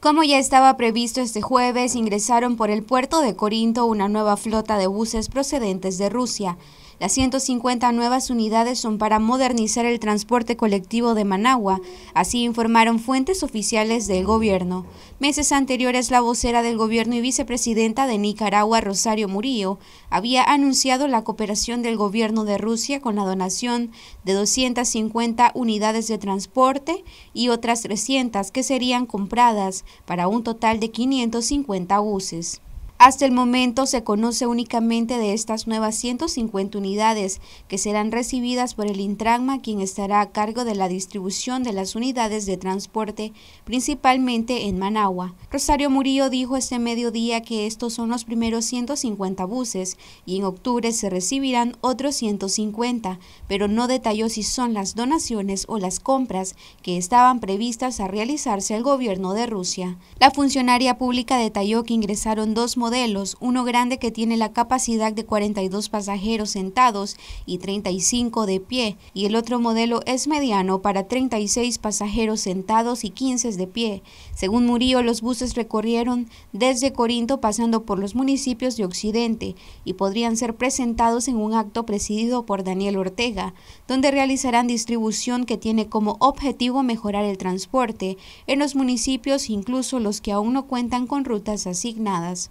Como ya estaba previsto este jueves, ingresaron por el puerto de Corinto una nueva flota de buses procedentes de Rusia. Las 150 nuevas unidades son para modernizar el transporte colectivo de Managua, así informaron fuentes oficiales del gobierno. Meses anteriores, la vocera del gobierno y vicepresidenta de Nicaragua, Rosario Murillo, había anunciado la cooperación del gobierno de Rusia con la donación de 250 unidades de transporte y otras 300 que serían compradas para un total de 550 buses. Hasta el momento se conoce únicamente de estas nuevas 150 unidades que serán recibidas por el Intragma, quien estará a cargo de la distribución de las unidades de transporte, principalmente en Managua. Rosario Murillo dijo este mediodía que estos son los primeros 150 buses y en octubre se recibirán otros 150, pero no detalló si son las donaciones o las compras que estaban previstas a realizarse al gobierno de Rusia. La funcionaria pública detalló que ingresaron dos modelos uno grande que tiene la capacidad de 42 pasajeros sentados y 35 de pie, y el otro modelo es mediano para 36 pasajeros sentados y 15 de pie. Según Murillo, los buses recorrieron desde Corinto pasando por los municipios de Occidente y podrían ser presentados en un acto presidido por Daniel Ortega, donde realizarán distribución que tiene como objetivo mejorar el transporte en los municipios, incluso los que aún no cuentan con rutas asignadas.